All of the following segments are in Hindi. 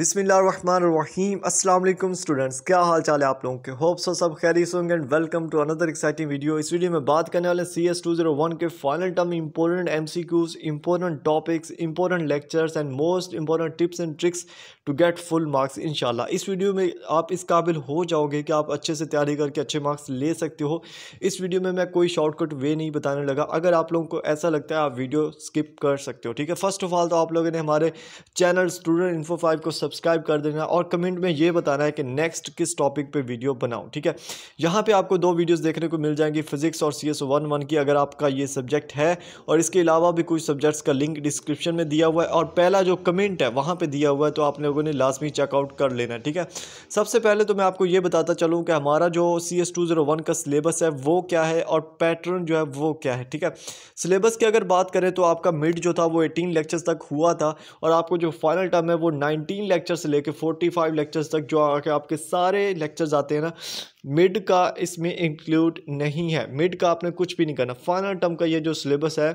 बिसमीम अल्लाम स्टूडेंट्स क्या हाल चाल है आप लोगों के होप सो सब खैर होंगे and welcome to another exciting video इस वीडियो में बात करने वाले C S two zero one के final term important M C Qs important topics important lectures and most important tips and tricks to get full marks in इस वीडियो में आप इस काबिल हो जाओगे कि आप अच्छे से तैयारी करके अच्छे मार्क्स ले सकते हो इस वीडियो में मैं कोई शॉर्टकट वे नहीं बताने लगा अगर आप लोगों को ऐसा लगता है आप वीडियो स्किप कर सकते हो ठीक है फर्स्ट ऑफ ऑल तो आप लोगों ने हमारे चैनल स्टूडेंट इन्फो फाइव को सब सब्सक्राइब कर देना और कमेंट में ये बताना है कि नेक्स्ट किस टॉपिक पे वीडियो बनाऊं ठीक है यहाँ पे आपको दो वीडियोस देखने को मिल जाएंगी फिजिक्स और सी एस वन वन की अगर आपका ये सब्जेक्ट है और इसके अलावा भी कुछ सब्जेक्ट्स का लिंक डिस्क्रिप्शन में दिया हुआ है और पहला जो कमेंट है वहाँ पर दिया हुआ है तो आप लोगों ने लाजमी चेकआउट कर लेना ठीक है सबसे पहले तो मैं आपको ये बताता चलूँ कि हमारा जो C S two zero one का सिलेबस है वो क्या है और पैटर्न जो है वो क्या है ठीक है सिलेबस की अगर बात करें तो आपका मिड जो था वो एटीन लेक्चर्स तक हुआ था और आपको जो फाइनल टर्म है वो नाइनटीन लेक्चर से लेके 45 लेक्चर्स तक जो आके आपके सारे लेक्चर्स आते हैं ना मिड का इसमें इंक्लूड नहीं है मिड का आपने कुछ भी नहीं करना फाइनल टर्म का ये जो सिलेबस है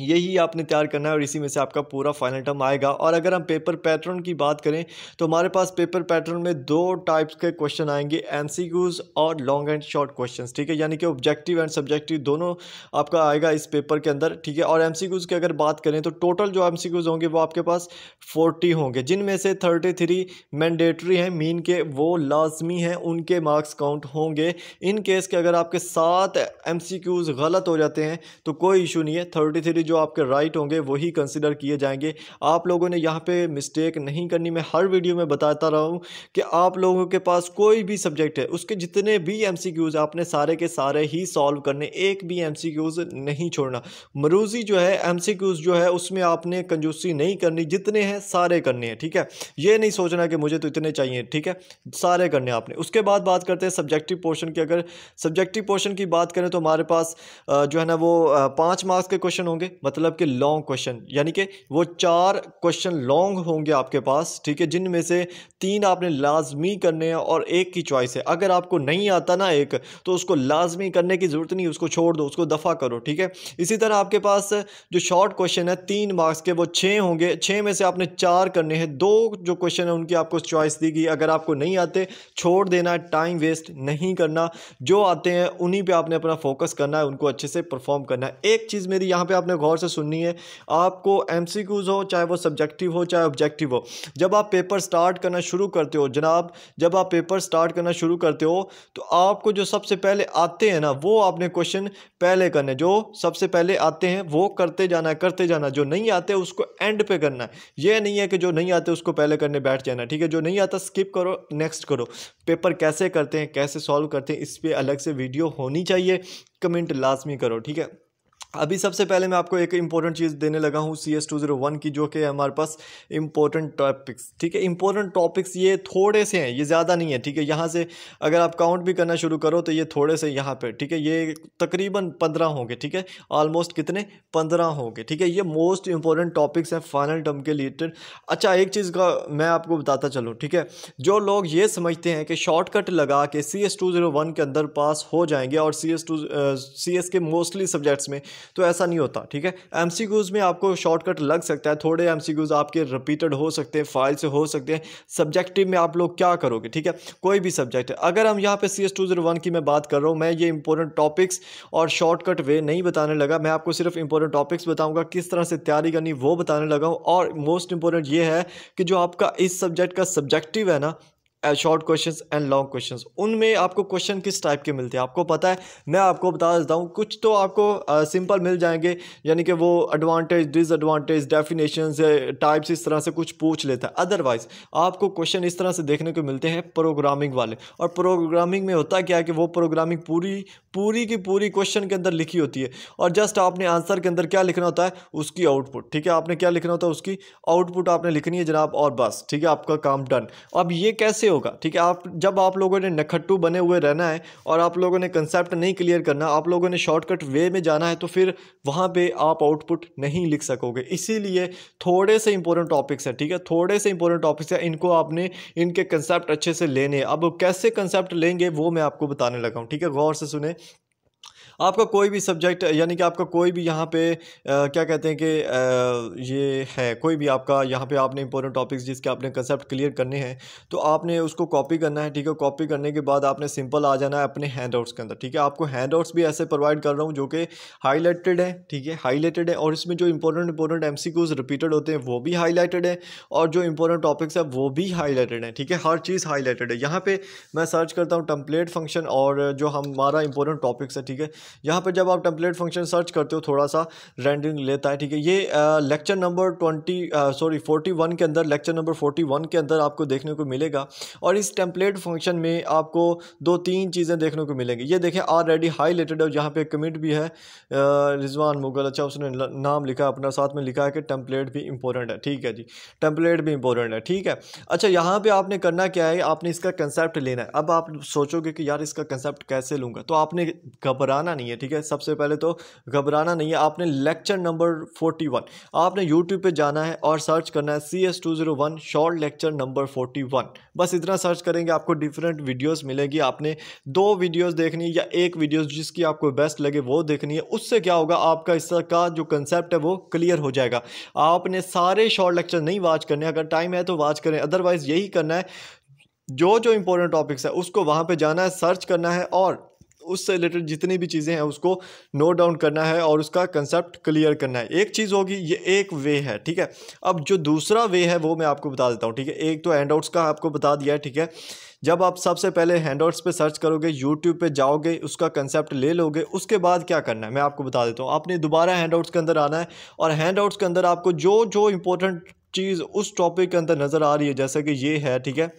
यही आपने तैयार करना है और इसी में से आपका पूरा फाइनल टर्म आएगा और अगर हम पेपर पैटर्न की बात करें तो हमारे पास पेपर पैटर्न में दो टाइप्स के क्वेश्चन आएंगे एमसीक्यूज और लॉन्ग एंड शॉर्ट क्वेश्चंस ठीक है यानी कि ऑब्जेक्टिव एंड सब्जेक्टिव दोनों आपका आएगा इस पेपर के अंदर ठीक है और एम की अगर बात करें तो टोटल जो एम होंगे वो आपके पास फोर्टी होंगे जिनमें से थर्टी थ्री मैंडेटरी हैं मीन के वो लाजमी हैं उनके मार्क्स काउंट होंगे इन केस के अगर आपके सात एम गलत हो जाते हैं तो कोई इशू नहीं है थर्टी जो आपके राइट होंगे वही कंसिडर किए जाएंगे आप लोगों ने यहाँ पे मिस्टेक नहीं करनी मैं हर वीडियो में बताता रहा हूँ कि आप लोगों के पास कोई भी सब्जेक्ट है उसके जितने भी एम आपने सारे के सारे ही सॉल्व करने एक भी एम नहीं छोड़ना मरूजी जो है एम जो है उसमें आपने कंजूसी नहीं करनी जितने हैं सारे करने हैं ठीक है ये नहीं सोचना कि मुझे तो इतने चाहिए ठीक है सारे करने आपने उसके बाद बात करते हैं सब्जेक्टिव पोर्शन की अगर सब्जेक्टिव पोर्शन की बात करें तो हमारे पास जो है ना वो पाँच मार्क्स के क्वेश्चन होंगे मतलब कि लॉन्ग क्वेश्चन यानी कि वो चार क्वेश्चन लॉन्ग होंगे आपके पास ठीक है जिनमें से तीन आपने लाजमी करने हैं और एक की चॉइस है अगर आपको नहीं आता ना एक तो उसको लाजमी करने की ज़रूरत नहीं उसको छोड़ दो उसको दफ़ा करो ठीक है इसी तरह आपके पास जो शॉर्ट क्वेश्चन है तीन मार्क्स के वो छः होंगे छः में से आपने चार करने हैं दो जो क्वेश्चन है उनकी आपको चॉइस दी गई अगर आपको नहीं आते छोड़ देना टाइम वेस्ट नहीं करना जो आते हैं उन्हीं पर आपने अपना फोकस करना है उनको अच्छे से परफॉर्म करना है एक चीज़ मेरी यहाँ पर आपने गौर से सुननी है आपको एम हो चाहे वो सब्जेक्टिव हो चाहे ऑब्जेक्टिव हो जब आप पेपर स्टार्ट करना शुरू करते हो जनाब जब आप पेपर स्टार्ट करना शुरू करते हो तो आपको जो सबसे पहले आते हैं ना वो आपने क्वेश्चन पहले करने जो सबसे पहले आते हैं वो करते जाना करते जाना जो नहीं आते उसको एंड पे करना है ये नहीं है कि जो नहीं आते उसको पहले करने बैठ जाना ठीक है जो नहीं आता स्किप करो नेक्स्ट करो पेपर कैसे करते हैं कैसे सॉल्व करते हैं इस पर अलग से वीडियो होनी चाहिए कमेंट लाजमी करो ठीक है अभी सबसे पहले मैं आपको एक इम्पॉर्टेंट चीज़ देने लगा हूँ C S two zero one की जो कि हमारे पास इम्पोर्टेंट टॉपिक्स ठीक है इम्पोर्टेंट टॉपिक्स ये थोड़े से हैं ये ज़्यादा नहीं है ठीक है यहाँ से अगर आप काउंट भी करना शुरू करो तो ये थोड़े से यहाँ पे ठीक है ये तकरीबन पंद्रह होंगे ठीक है ऑलमोस्ट कितने पंद्रह होंगे ठीक है ये मोस्ट इंपॉर्टेंट टॉपिक्स हैं फाइनल टर्म के रिलेटेड अच्छा एक चीज़ का मैं आपको बताता चलूँ ठीक है जो लोग ये समझते हैं कि शॉर्टकट लगा के C S two zero one के अंदर पास हो जाएंगे और C S two C S के मोस्टली सब्जेक्ट्स में तो ऐसा नहीं होता ठीक है एम में आपको शॉर्टकट लग सकता है थोड़े एम आपके रिपीटेड हो सकते हैं फाइल से हो सकते हैं सब्जेक्टिव में आप लोग क्या करोगे ठीक है कोई भी सब्जेक्ट अगर हम यहाँ पे सी की मैं बात कर रहा हूँ मैं ये इंपॉर्टेंट टॉपिक्स और शॉर्टकट वे नहीं बताने लगा मैं आपको सिर्फ इंपॉर्टेंट टॉपिक्स बताऊँगा किस तरह से तैयारी करनी वो बताने लगा हूँ और मोस्ट इंपॉर्टेंट ये है कि जो आपका इस सब्जेक्ट का सब्जेक्टिव है ना short questions and long questions उनमें आपको क्वेश्चन किस टाइप के मिलते हैं आपको पता है मैं आपको बता देता हूँ कुछ तो आपको सिंपल uh, मिल जाएंगे यानी कि वो एडवांटेज डिसएडवांटेज डेफिनेशन टाइप्स इस तरह से कुछ पूछ लेता है अदरवाइज आपको क्वेश्चन इस तरह से देखने को मिलते हैं प्रोग्रामिंग वाले और प्रोग्रामिंग में होता क्या है कि वो प्रोग्रामिंग पूरी पूरी की पूरी क्वेश्चन के अंदर लिखी होती है और जस्ट आपने आंसर के अंदर क्या लिखना होता है उसकी आउटपुट ठीक है आपने क्या लिखना होता है उसकी आउटपुट आपने लिखनी है जनाब और बस ठीक है आपका काम डन अब ये कैसे होगा ठीक है आप जब आप लोगों ने नखट्टू बने हुए रहना है और आप लोगों ने कंसेप्ट नहीं क्लियर करना आप लोगों ने शॉर्टकट वे में जाना है तो फिर वहाँ पे आप आउटपुट नहीं लिख सकोगे इसीलिए थोड़े से इंपॉर्टेंट टॉपिक्स हैं ठीक है थोड़े से इंपॉर्टेंट टॉपिक्स हैं इनको आपने इनके कंसेप्ट अच्छे से लेने अब कैसे कंसेप्ट लेंगे वो मैं आपको बताने लगा हूँ ठीक है गौर से सुने आपका कोई भी सब्जेक्ट यानी कि आपका कोई भी यहाँ पे आ, क्या कहते हैं कि ये है कोई भी आपका यहाँ पे आपने इंपॉर्टेंट टॉपिक्स जिसके आपने कंसेप्ट क्लियर करने हैं तो आपने उसको कॉपी करना है ठीक है कॉपी करने के बाद आपने सिंपल आ जाना है अपने हैंड आउट्स के अंदर ठीक है आपको हैंड आउट्स भी ऐसे प्रोवाइड कर रहा हूँ जो कि हाईलाइटेड है ठीक है हाईलाइटेड है और इसमें जो इंपॉर्टेंट इंपॉर्टेंट एम रिपीटेड होते हैं वो भी हाईलाइटेड है और जो इंपॉर्टेंट टॉपिक्स है वो भी हाईलाइटेड है ठीक है हर चीज़ हाईलाइटेड है यहाँ पर मैं सर्च करता हूँ टम्पलेट फंक्शन और जो हमारा इंपॉर्टेंट टॉपिक्स है ठीक है यहाँ पर जब आप टेम्पलेट फंक्शन सर्च करते हो थोड़ा सा रेंडिंग लेता है ठीक है ये lecture number twenty sorry forty one के अंदर लेक्चर नंबर फोर्टी वन के अंदर आपको देखने को मिलेगा और इस टेम्पलेट फंक्शन में आपको दो तीन चीज़ें देखने को मिलेंगी ये देखें ऑलरेडी लेटेड है यहाँ पर कमिट भी है रिजवान मुगल अच्छा उसने नाम लिखा अपना साथ में लिखा है कि टेम्पलेट भी इंपॉर्टेंट है ठीक है जी टेम्पलेट भी इंपॉर्टेंट है ठीक है अच्छा यहाँ पर आपने करना क्या है आपने इसका कंसेप्ट लेना है अब आप सोचोगे कि यार इसका कंसेप्ट कैसे लूँगा तो आपने घबराना घबराना नहीं है ठीक है सबसे पहले तो घबराना नहीं है आपने लेक्चर नंबर फोर्टी वन आपने यूट्यूब पर जाना है और सर्च करना है C S two zero one short lecture number forty one बस इतना सर्च करेंगे आपको डिफरेंट वीडियोस मिलेगी आपने दो वीडियोस देखनी है या एक वीडियो जिसकी आपको बेस्ट लगे वो देखनी है उससे क्या होगा आपका इस का जो कंसेप्ट है वो क्लियर हो जाएगा आपने सारे शॉर्ट लेक्चर नहीं वाच करने अगर टाइम है तो वाच करें अदरवाइज़ यही करना है जो जो इंपॉर्टेंट टॉपिक्स है उसको वहां पर जाना है सर्च करना है और उससे रिलेटेड जितनी भी चीज़ें हैं उसको नोट डाउन करना है और उसका कंसेप्ट क्लियर करना है एक चीज़ होगी ये एक वे है ठीक है अब जो दूसरा वे है वो मैं आपको बता देता हूँ ठीक है एक तो हैंड आउट्स का आपको बता दिया है ठीक है जब आप सबसे पहले हैंड आउट्स पर सर्च करोगे यूट्यूब पे जाओगे उसका कंसेप्ट ले लोगे उसके बाद क्या करना है मैं आपको बता देता हूँ आपने दोबारा हैंड आउट्स के अंदर आना है और हैंड आउट्स के अंदर आपको जो जो इंपॉर्टेंट चीज़ उस टॉपिक के अंदर नज़र आ रही है जैसे कि ये है ठीक है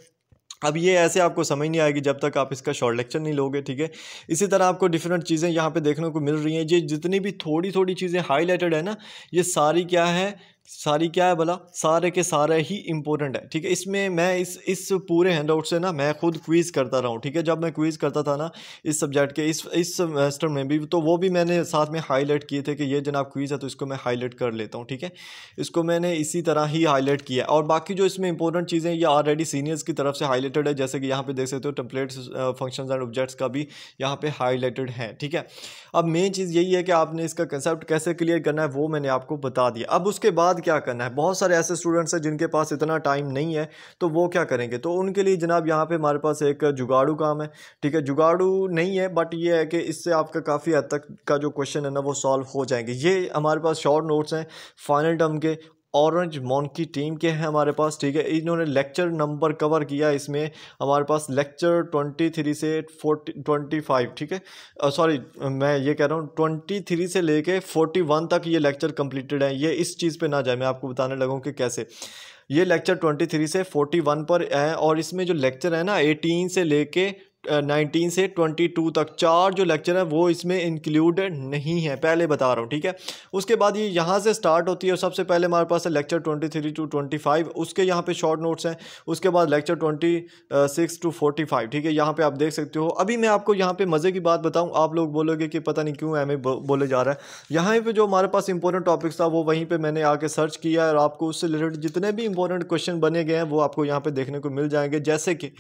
अब ये ऐसे आपको समझ नहीं आएगी जब तक आप इसका शॉर्ट लेक्चर नहीं लोगे ठीक है इसी तरह आपको डिफरेंट चीज़ें यहाँ पे देखने को मिल रही हैं ये जितनी भी थोड़ी थोड़ी चीज़ें हाईलाइटेड है ना ये सारी क्या है सारी क्या है भला सारे के सारे ही इंपॉर्टेंट है ठीक है इसमें मैं इस इस पूरे हैंड आउट से ना मैं खुद क्वीज़ करता रहा हूँ ठीक है जब मैं क्वीज़ करता था ना इस सब्जेक्ट के इस इस सेमेस्टर में भी तो वो भी मैंने साथ में हाईलाइट किए थे कि ये जनाब क्वीज़ है तो इसको मैं हाईलाइट कर लेता हूँ ठीक है इसको मैंने इसी तरह ही हाईलाइट किया और बाकी जो इसमें इंपॉर्टेंट चीज़ें ये ऑलरेडी सीनियर्स की तरफ से हाईलाइटेड है जैसे कि यहाँ पर देख सकते हो टेम्पलेट फंक्शन एंड ऑब्जेक्ट्स का भी यहाँ पर हाईलाइटेड है ठीक है अब मेन चीज़ यही है कि आपने इसका कंसेप्ट कैसे क्लियर करना है वो मैंने आपको बता दिया अब उसके बाद बाद क्या करना है बहुत सारे ऐसे स्टूडेंट्स हैं जिनके पास इतना टाइम नहीं है तो वो क्या करेंगे तो उनके लिए जनाब यहाँ पे हमारे पास एक जुगाड़ू काम है ठीक है जुगाड़ू नहीं है बट ये है कि इससे आपका काफ़ी हद तक का जो क्वेश्चन है ना वो सॉल्व हो जाएंगे ये हमारे पास शॉर्ट नोट्स हैं फाइनल टर्म के ऑरेंज मॉन की टीम के हैं हमारे पास ठीक है इन्होंने लेक्चर नंबर कवर किया इसमें हमारे पास लेक्चर ट्वेंटी थ्री से फोर्टी ट्वेंटी फाइव ठीक है सॉरी मैं ये कह रहा हूँ ट्वेंटी थ्री से लेके फोर्टी वन तक ये लेक्चर कंप्लीटेड है ये इस चीज़ पे ना जाए मैं आपको बताने लगा कि कैसे ये लेक्चर ट्वेंटी थ्री से फोर्टी वन पर है और इसमें जो लेक्चर है ना एटीन से लेके नाइनटीन से ट्वेंटी टू तक चार जो लेक्चर हैं वो इसमें इंक्लूड नहीं है पहले बता रहा हूँ ठीक है उसके बाद ये यहाँ से स्टार्ट होती है और सबसे पहले हमारे पास है lecture twenty three to twenty five उसके यहाँ पे शॉर्ट नोट्स हैं उसके बाद lecture twenty six to forty five ठीक है यहाँ पे आप देख सकते हो अभी मैं आपको यहाँ पे मज़े की बात बताऊँ आप लोग बोलोगे कि पता नहीं क्यों एम बोले जा रहा है यहाँ पर जो हमारे पास इंपॉर्टेंट टॉपिक्स था वो वहीं पर मैंने आके सर्च किया और आपको उससे रिलेटेड जितने भी इंपॉर्टेंट क्वेश्चन बने गए हैं वो आपको यहाँ पर देखने को मिल जाएंगे जैसे कि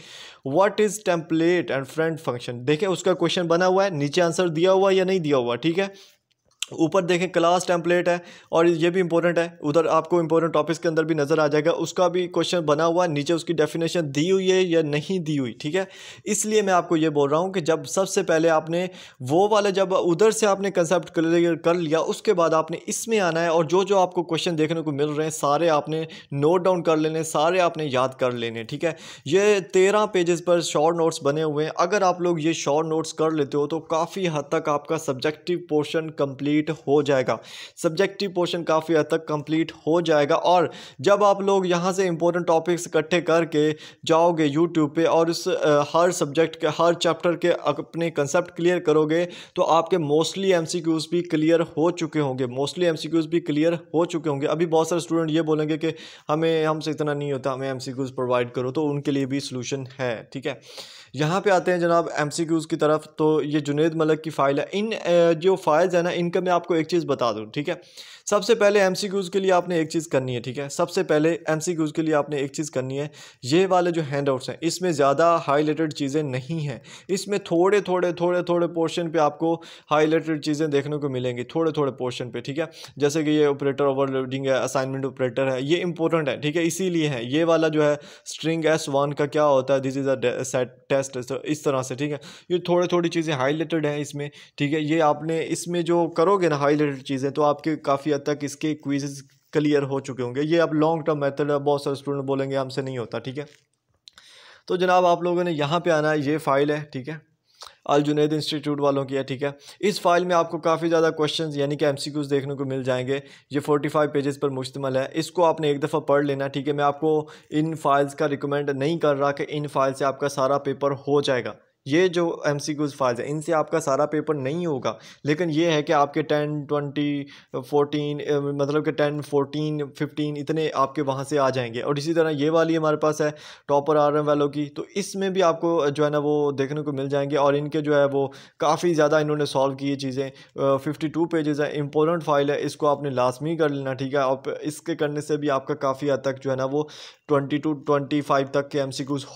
what is template and friend function देखें उसका क्वेश्चन बना हुआ है नीचे आंसर दिया हुआ या नहीं दिया हुआ ठीक है ऊपर देखें क्लास टेम्पलेट है और ये भी इंपॉर्टेंट है उधर आपको इंपॉर्टेंट टॉपिक्स के अंदर भी नज़र आ जाएगा उसका भी क्वेश्चन बना हुआ नीचे उसकी डेफिनेशन दी हुई है या नहीं दी हुई ठीक है इसलिए मैं आपको ये बोल रहा हूँ कि जब सबसे पहले आपने वो वाला जब उधर से आपने कंसेप्ट क्लियर कर लिया उसके बाद आपने इसमें आना है और जो जो आपको क्वेश्चन देखने को मिल रहे हैं सारे आपने नोट डाउन कर लेने सारे आपने याद कर लेने ठीक है ये तेरह पेजेस पर शॉर्ट नोट्स बने हुए हैं अगर आप लोग ये शॉर्ट नोट्स कर लेते हो तो काफ़ी हद तक आपका सब्जेक्टिव पोर्शन कम्प्लीट कंप्लीट हो जाएगा सब्जेक्टिव पोर्शन काफ़ी हद तक कंप्लीट हो जाएगा और जब आप लोग यहाँ से इंपॉर्टेंट टॉपिक्स इकट्ठे करके जाओगे यूट्यूब पे और उस हर सब्जेक्ट के हर चैप्टर के अपने कंसेप्ट क्लियर करोगे तो आपके मोस्टली एम भी क्लियर हो चुके होंगे मोस्टली एम भी क्लियर हो चुके होंगे अभी बहुत सारे स्टूडेंट ये बोलेंगे कि हमें हमसे इतना नहीं होता हमें एम प्रोवाइड करो तो उनके लिए भी सोल्यूशन है ठीक है यहाँ पे आते हैं जनाब एम की तरफ तो ये जुनेद मलक की फ़ाइल है इन जो फाइल्स है ना इनका मैं आपको एक चीज़ बता दूँ ठीक है सबसे पहले एम के लिए आपने एक चीज़ करनी है ठीक है सबसे पहले एम के लिए आपने एक चीज़ करनी है ये वाले जो हैंड आउट्स हैं इसमें ज़्यादा हाईलाइटेड चीज़ें नहीं हैं इसमें थोड़े थोड़े थोड़े थोड़े पोर्शन पर आपको हाईलाइटेड चीज़ें देखने को मिलेंगी थोड़े थोड़े पोर्शन पर ठीक है जैसे कि ये ऑपरेटर ओवरलोडिंग है असाइनमेंट ऑपरेटर है ये इंपॉर्टेंट है ठीक है इसीलिए है ये वाला जो है स्ट्रिंग एस वन का क्या होता है दिस इज़ अ टेस्ट इस तरह से ठीक है ये थोड़ी थोड़ी चीज़ें हाईलाइटेड हैं इसमें ठीक है ये आपने इसमें जो करोगे ना हाईलाइटेड चीज़ें तो आपके काफ़ी हद तक इसके क्विजेज क्लियर हो चुके होंगे ये अब लॉन्ग टर्म मेथड है बहुत सारे स्टूडेंट बोलेंगे हमसे नहीं होता ठीक है तो जनाब आप लोगों ने यहाँ पे आना है ये फ़ाइल है ठीक है अल जुनेद इंस्टीट्यूट वालों की है ठीक है इस फाइल में आपको काफ़ी ज़्यादा क्वेश्चन यानी कि एमसीक्यूज़ देखने को मिल जाएंगे ये फोर्टी फाइव पेजेस पर मुश्तमल है इसको आपने एक दफ़ा पढ़ लेना ठीक है मैं आपको इन फाइल्स का रिकमेंड नहीं कर रहा कि इन फाइल से आपका सारा पेपर हो जाएगा ये जो एम सी क्यूज़ फाइल्स हैं इनसे आपका सारा पेपर नहीं होगा लेकिन ये है कि आपके टेन ट्वेंटी फोटीन मतलब कि टेन फोर्टीन फिफ्टीन इतने आपके वहाँ से आ जाएंगे और इसी तरह ये वाली हमारे पास है टॉपर आर एम वालों की तो इसमें भी आपको जो है ना वो देखने को मिल जाएंगे और इनके जो है वो काफ़ी ज़्यादा इन्होंने सॉल्व की चीज़ें फिफ्टी टू पेजेज़ हैं इंपॉर्टेंट फाइल है इसको आपने लाजमी कर लेना ठीक है और इसके करने से भी आपका काफ़ी हद तक जो है ना वो ट्वेंटी टू ट्वेंटी फाइव तक के एम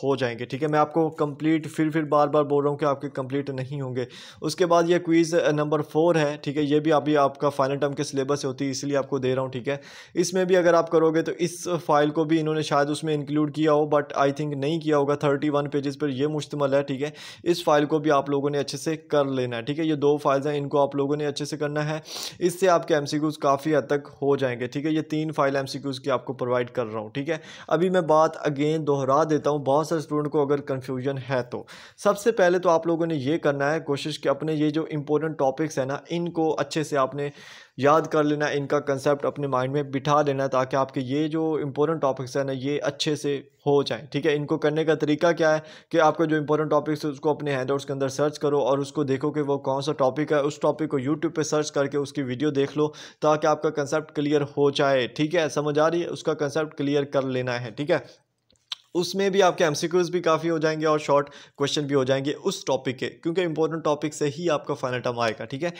हो जाएंगे ठीक है मैं आपको कंप्लीट फिर फिर बार बार बोल रहा हूँ कि आपके कंप्लीट नहीं होंगे उसके बाद ये क्वीज़ नंबर फोर है ठीक है ये भी अभी आपका फाइनल टर्म के सिलेबस होती है इसलिए आपको दे रहा हूँ ठीक है इसमें भी अगर आप करोगे तो इस फाइल को भी इन्होंने शायद उसमें इंक्लूड किया हो बट आई थिंक नहीं किया होगा थर्टी वन पेजेस पर यह मुश्तमल है ठीक है इस फाइल को भी आप लोगों ने अच्छे से कर लेना है ठीक है ये दो फाइल्स हैं इनको आप लोगों ने अच्छे से करना है इससे आपके एम काफ़ी हद तक हो जाएंगे ठीक है ये तीन फाइल एम की आपको प्रोवाइड कर रहा हूँ ठीक है अब अभी मैं बात अगेन दोहरा देता हूँ बहुत सारे स्टूडेंट को अगर कन्फ्यूजन है तो सबसे पहले तो आप लोगों ने ये करना है कोशिश कि अपने ये जो इम्पोर्टेंट टॉपिक्स हैं ना इनको अच्छे से आपने याद कर लेना इनका कंसेप्ट अपने माइंड में बिठा लेना ताकि आपके ये जो इंपॉर्टेंट टॉपिक्स हैं ना ये अच्छे से हो जाएं ठीक है इनको करने का तरीका क्या है कि आपका जो इंपॉर्टेंट टॉपिक्स है उसको अपने हैंड के अंदर सर्च करो और उसको देखो कि वो कौन सा टॉपिक है उस टॉपिक को यूट्यूब पर सर्च करके उसकी वीडियो देख लो ताकि आपका कंसेप्ट क्लियर हो जाए ठीक है समझ आ रही है उसका कंसेप्ट क्लियर कर लेना है ठीक है उसमें भी आपके एमसीक्यूज भी काफ़ी हो जाएंगे और शॉर्ट क्वेश्चन भी हो जाएंगे उस टॉपिक के क्योंकि इंपॉर्टेंट टॉपिक से ही आपका फाइनल टर्म आएगा ठीक है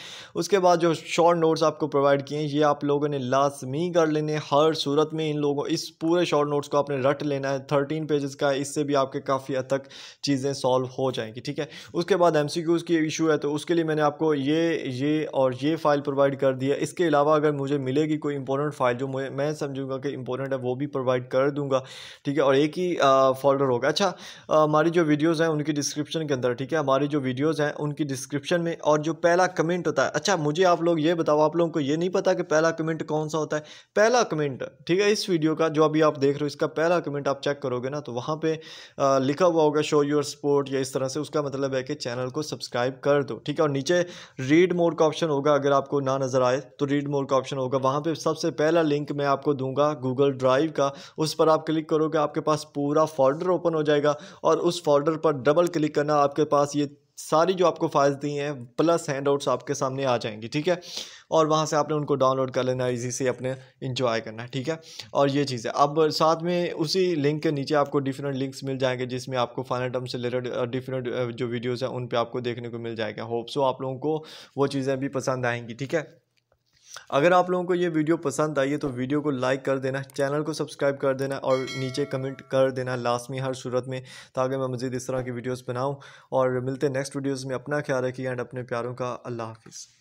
उसके बाद जो शॉर्ट नोट्स आपको प्रोवाइड किए हैं ये आप लोगों ने लाजमी कर लेने हर सूरत में इन लोगों इस पूरे शॉर्ट नोट्स को आपने रट लेना है थर्टीन पेजेस का इससे भी आपके काफ़ी हद तक चीज़ें सॉल्व हो जाएंगी ठीक है उसके बाद एम की इशू है तो उसके लिए मैंने आपको ये ये और ये फाइल प्रोवाइड कर दी है इसके अलावा अगर मुझे मिलेगी कोई इंपॉर्टेंट फाइल जो मैं समझूंगा कि इंपॉर्टेंट है वो भी प्रोवाइड कर दूंगा ठीक है और एक ही फोल्डर होगा अच्छा हमारी जो वीडियोज़ हैं उनकी डिस्क्रिप्शन के अंदर ठीक है हमारी जो वीडियोज़ हैं उनकी डिस्क्रिप्शन में और जो पहला कमेंट होता है अच्छा मुझे आप लोग ये बताओ आप लोगों को ये नहीं पता कि पहला कमेंट कौन सा होता है पहला कमेंट ठीक है इस वीडियो का जो अभी आप देख रहे हो इसका पहला कमेंट आप चेक करोगे ना तो वहाँ पर लिखा हुआ होगा शो योर सपोर्ट या इस तरह से उसका मतलब है कि चैनल को सब्सक्राइब कर दो ठीक है और नीचे रीड मोड का ऑप्शन होगा अगर आपको ना नज़र आए तो रीड मोड का ऑप्शन होगा वहाँ पर सबसे पहला लिंक मैं आपको दूंगा गूगल ड्राइव का उस पर आप क्लिक करोगे आपके पास पूरा पूरा फोल्डर ओपन हो जाएगा और उस फोल्डर पर डबल क्लिक करना आपके पास ये सारी जो आपको फाइल्स दी हैं प्लस हैंड आउट्स आपके सामने आ जाएंगी ठीक है और वहाँ से आपने उनको डाउनलोड कर लेना इजी से अपने इंजॉय करना ठीक है और ये चीज़ है अब साथ में उसी लिंक के नीचे आपको डिफरेंट लिंक्स मिल जाएंगे जिसमें आपको फाइनल टर्म से रिलेटेड डिफरेंट जो वीडियोज़ हैं उन पर आपको देखने को मिल जाएगा होप सो आप लोगों को वो चीज़ें भी पसंद आएंगी ठीक है अगर आप लोगों को ये वीडियो पसंद आई है तो वीडियो को लाइक कर देना चैनल को सब्सक्राइब कर देना और नीचे कमेंट कर देना लाजमी हर सूरत में ताकि मैं मज़ीद इस तरह की वीडियोज़ बनाऊँ और मिलते नेक्स्ट वीडियोज़ में अपना ख्याल रखिए एंड अपने प्यारों का अल्लाह हाफिज़